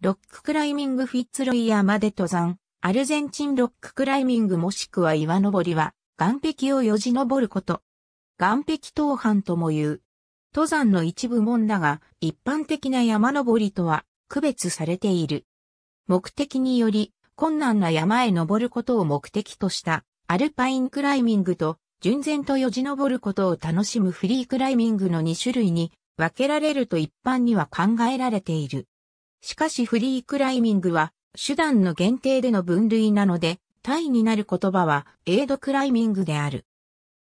ロッククライミングフィッツロイヤーまで登山、アルゼンチンロッククライミングもしくは岩登りは、岸壁をよじ登ること。岸壁登攀とも言う。登山の一部門だが、一般的な山登りとは区別されている。目的により、困難な山へ登ることを目的としたアルパインクライミングと、純然とよじ登ることを楽しむフリークライミングの2種類に分けられると一般には考えられている。しかしフリークライミングは手段の限定での分類なので、単位になる言葉はエイドクライミングである。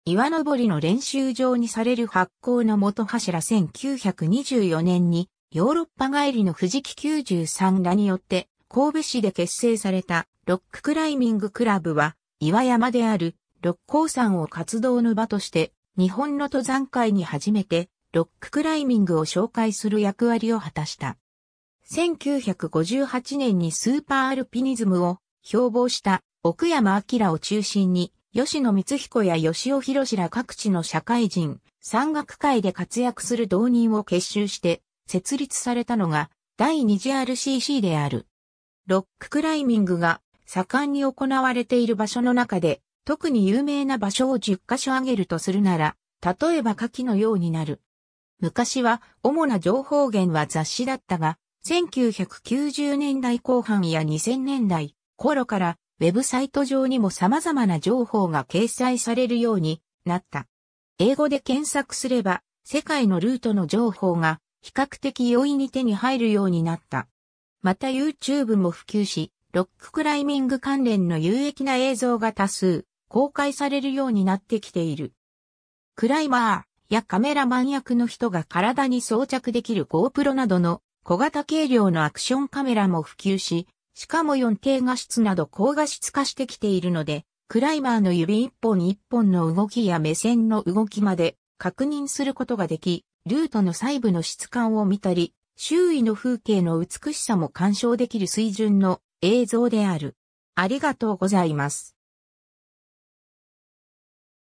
岩登りの練習場にされる発行の元柱1924年にヨーロッパ帰りの藤木93らによって神戸市で結成されたロッククライミングクラブは岩山である六甲山を活動の場として日本の登山界に初めてロッククライミングを紹介する役割を果たした。1958年にスーパーアルピニズムを標榜した奥山明を中心に、吉野光彦や吉尾博ら各地の社会人、山岳会で活躍する同人を結集して設立されたのが第2次 r c c である。ロッククライミングが盛んに行われている場所の中で、特に有名な場所を10カ所挙げるとするなら、例えば下記のようになる。昔は主な情報源は雑誌だったが、1990年代後半や2000年代頃からウェブサイト上にも様々な情報が掲載されるようになった。英語で検索すれば世界のルートの情報が比較的容易に手に入るようになった。また YouTube も普及し、ロッククライミング関連の有益な映像が多数公開されるようになってきている。クライマーやカメラマン役の人が体に装着できる GoPro などの小型軽量のアクションカメラも普及し、しかも 4K 画質など高画質化してきているので、クライマーの指一本一本の動きや目線の動きまで確認することができ、ルートの細部の質感を見たり、周囲の風景の美しさも鑑賞できる水準の映像である。ありがとうございます。